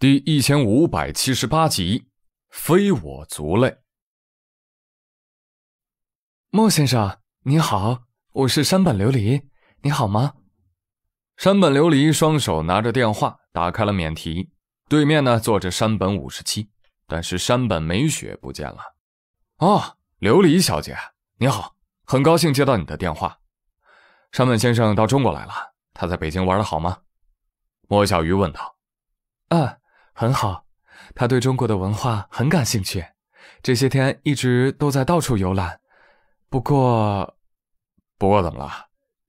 第一千五百七十八集，非我族类。莫先生，你好，我是山本琉璃，你好吗？山本琉璃双手拿着电话，打开了免提。对面呢坐着山本五十七，但是山本美雪不见了。哦，琉璃小姐，你好，很高兴接到你的电话。山本先生到中国来了，他在北京玩的好吗？莫小鱼问道。嗯。很好，他对中国的文化很感兴趣，这些天一直都在到处游览。不过，不过怎么了？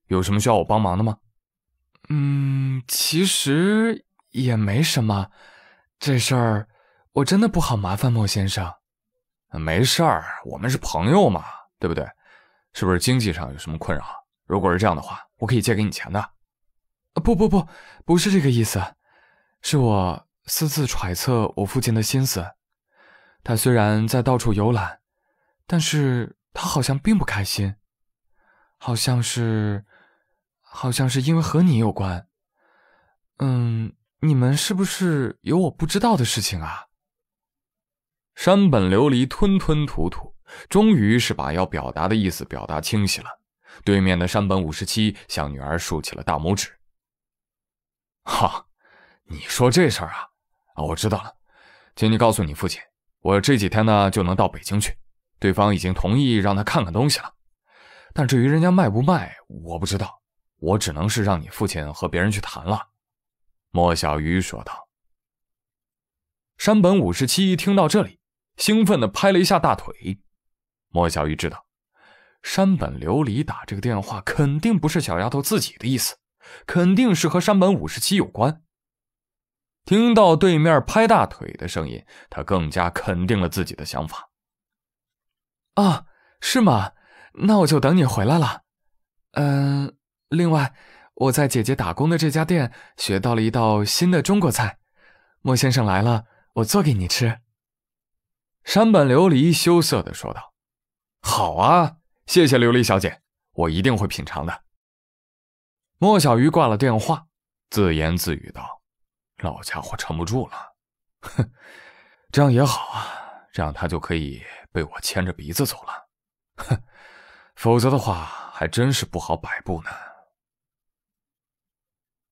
有什么需要我帮忙的吗？嗯，其实也没什么，这事儿我真的不好麻烦莫先生。没事儿，我们是朋友嘛，对不对？是不是经济上有什么困扰？如果是这样的话，我可以借给你钱的。不不不，不是这个意思，是我。私自揣测我父亲的心思，他虽然在到处游览，但是他好像并不开心，好像是，好像是因为和你有关。嗯，你们是不是有我不知道的事情啊？山本琉璃吞吞吐吐，终于是把要表达的意思表达清晰了。对面的山本五十七向女儿竖起了大拇指。哈，你说这事儿啊？我知道了，请你告诉你父亲，我这几天呢就能到北京去。对方已经同意让他看看东西了，但至于人家卖不卖，我不知道，我只能是让你父亲和别人去谈了。”莫小鱼说道。山本五十七听到这里，兴奋的拍了一下大腿。莫小鱼知道，山本琉璃打这个电话肯定不是小丫头自己的意思，肯定是和山本五十七有关。听到对面拍大腿的声音，他更加肯定了自己的想法。啊，是吗？那我就等你回来了。嗯，另外，我在姐姐打工的这家店学到了一道新的中国菜，莫先生来了，我做给你吃。山本琉璃羞涩的说道：“好啊，谢谢琉璃小姐，我一定会品尝的。”莫小鱼挂了电话，自言自语道。老家伙撑不住了，哼，这样也好啊，这样他就可以被我牵着鼻子走了，哼，否则的话还真是不好摆布呢。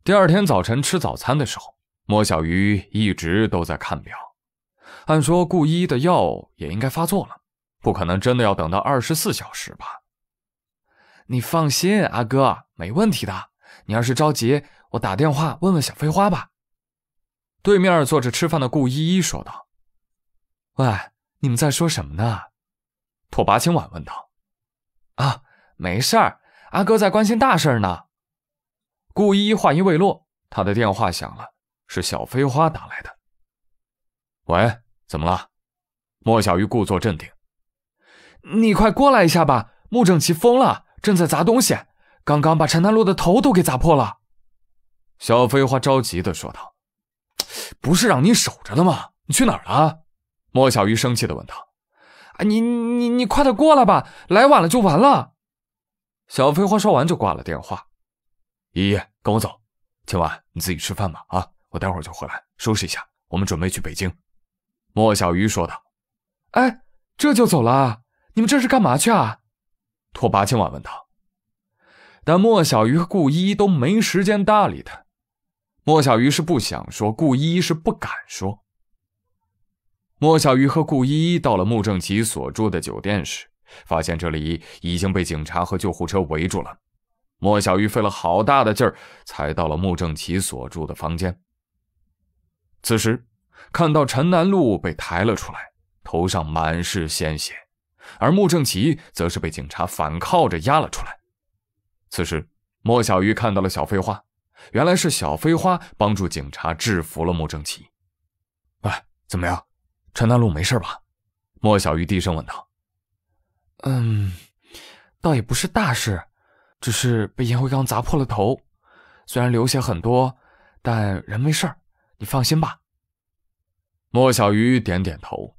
第二天早晨吃早餐的时候，莫小鱼一直都在看表。按说顾一的药也应该发作了，不可能真的要等到二十四小时吧？你放心，阿哥没问题的。你要是着急，我打电话问问小飞花吧。对面坐着吃饭的顾依依说道：“喂，你们在说什么呢？”拓跋青婉问道：“啊，没事儿，阿哥在关心大事呢。”顾依依话音未落，他的电话响了，是小飞花打来的。“喂，怎么了？”莫小鱼故作镇定。“你快过来一下吧，穆正奇疯了，正在砸东西，刚刚把陈丹露的头都给砸破了。”小飞花着急的说道。不是让你守着了吗？你去哪儿了？莫小鱼生气地问道。“啊，你你你快点过来吧，来晚了就完了。”小飞花说完就挂了电话。依依，跟我走。今晚你自己吃饭吧。啊，我待会儿就回来，收拾一下，我们准备去北京。莫小鱼说道。“哎，这就走了？你们这是干嘛去啊？”拓跋千婉问道。但莫小鱼和顾依依都没时间搭理他。莫小鱼是不想说，顾依依是不敢说。莫小鱼和顾依依到了穆正奇所住的酒店时，发现这里已经被警察和救护车围住了。莫小鱼费了好大的劲儿，才到了穆正奇所住的房间。此时，看到陈南路被抬了出来，头上满是鲜血，而穆正奇则是被警察反铐着压了出来。此时，莫小鱼看到了小废话，原来是小飞花帮助警察制服了穆正奇。哎，怎么样，陈大路没事吧？莫小鱼低声问道。嗯，倒也不是大事，只是被烟灰缸砸破了头，虽然流血很多，但人没事儿，你放心吧。莫小鱼点点头，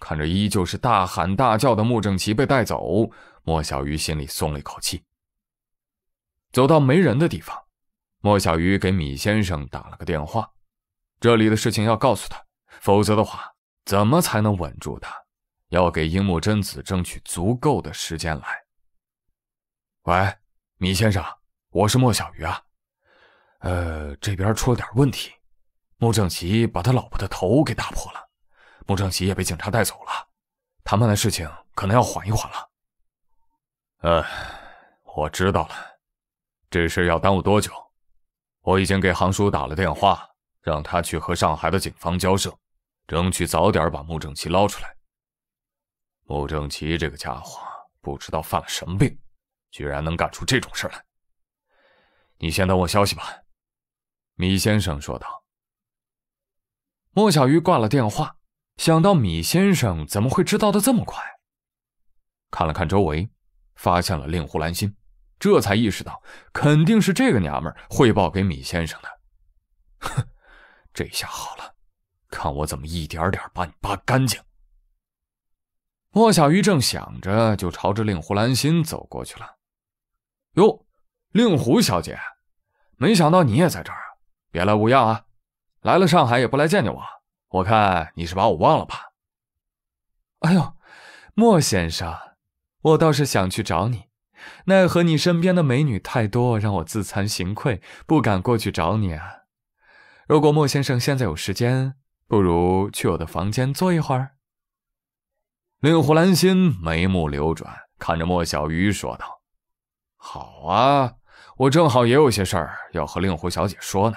看着依旧是大喊大叫的穆正奇被带走，莫小鱼心里松了一口气。走到没人的地方。莫小鱼给米先生打了个电话，这里的事情要告诉他，否则的话，怎么才能稳住他？要给樱木真子争取足够的时间来。喂，米先生，我是莫小鱼啊。呃，这边出了点问题，穆正奇把他老婆的头给打破了，穆正奇也被警察带走了，谈判的事情可能要缓一缓了。呃，我知道了，这事要耽误多久？我已经给杭叔打了电话，让他去和上海的警方交涉，争取早点把穆正奇捞出来。穆正奇这个家伙不知道犯了什么病，居然能干出这种事来。你先等我消息吧。”米先生说道。莫小鱼挂了电话，想到米先生怎么会知道的这么快，看了看周围，发现了令狐兰心。这才意识到，肯定是这个娘们汇报给米先生的。哼，这下好了，看我怎么一点点把你扒干净。莫小鱼正想着，就朝着令狐兰心走过去了。哟，令狐小姐，没想到你也在这儿，别来无恙啊！来了上海也不来见见我，我看你是把我忘了吧？哎呦，莫先生，我倒是想去找你。奈何你身边的美女太多，让我自惭形愧，不敢过去找你啊！如果莫先生现在有时间，不如去我的房间坐一会儿。令狐兰心眉目流转，看着莫小鱼说道：“好啊，我正好也有些事儿要和令狐小姐说呢。”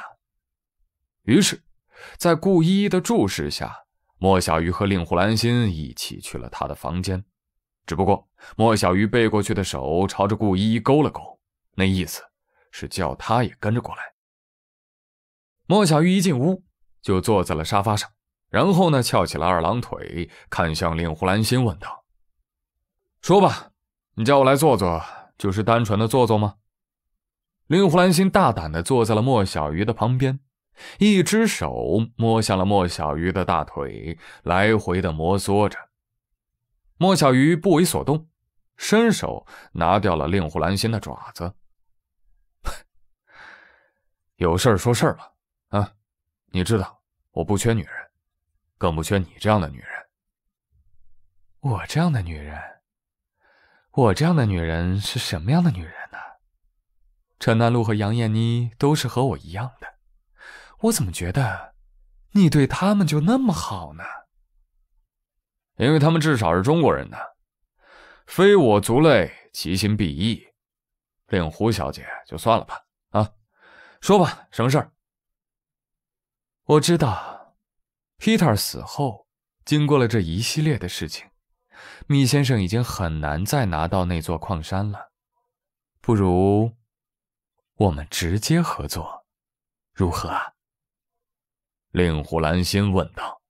于是，在顾依依的注视下，莫小鱼和令狐兰心一起去了他的房间。只不过，莫小鱼背过去的手朝着顾依依勾了勾，那意思是叫她也跟着过来。莫小鱼一进屋，就坐在了沙发上，然后呢，翘起了二郎腿，看向令狐兰心，问道：“说吧，你叫我来坐坐，就是单纯的坐坐吗？”令狐兰心大胆的坐在了莫小鱼的旁边，一只手摸向了莫小鱼的大腿，来回的摩挲着。莫小鱼不为所动，伸手拿掉了令狐兰心的爪子。有事儿说事儿吧，啊，你知道我不缺女人，更不缺你这样的女人。我这样的女人，我这样的女人是什么样的女人呢？陈南露和杨艳妮都是和我一样的，我怎么觉得你对他们就那么好呢？因为他们至少是中国人呢，非我族类，其心必异。令狐小姐，就算了吧。啊，说吧，什么事儿？我知道，Peter 死后，经过了这一系列的事情，米先生已经很难再拿到那座矿山了。不如，我们直接合作，如何？令狐兰心问道。